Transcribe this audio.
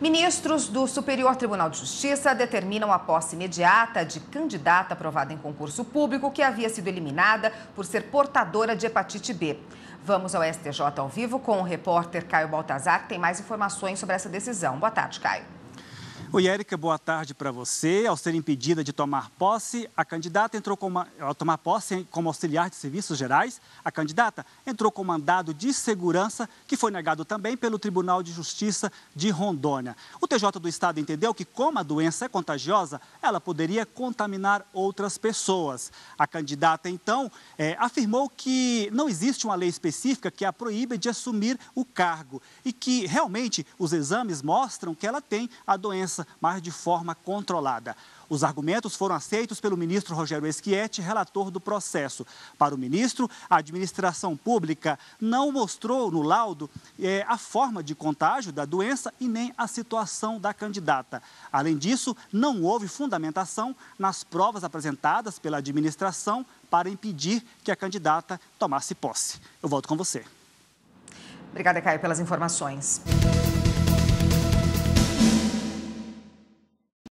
Ministros do Superior Tribunal de Justiça determinam a posse imediata de candidata aprovada em concurso público que havia sido eliminada por ser portadora de hepatite B. Vamos ao STJ ao vivo com o repórter Caio Baltazar, que tem mais informações sobre essa decisão. Boa tarde, Caio. Oi, Érica, boa tarde para você. Ao ser impedida de tomar posse, a candidata entrou como, ao tomar posse como auxiliar de serviços gerais, a candidata entrou com mandado de segurança que foi negado também pelo Tribunal de Justiça de Rondônia. O TJ do Estado entendeu que, como a doença é contagiosa, ela poderia contaminar outras pessoas. A candidata, então, é, afirmou que não existe uma lei específica que a proíbe de assumir o cargo e que realmente os exames mostram que ela tem a doença mas de forma controlada. Os argumentos foram aceitos pelo ministro Rogério Eschietti, relator do processo. Para o ministro, a administração pública não mostrou no laudo eh, a forma de contágio da doença e nem a situação da candidata. Além disso, não houve fundamentação nas provas apresentadas pela administração para impedir que a candidata tomasse posse. Eu volto com você. Obrigada, Caio, pelas informações.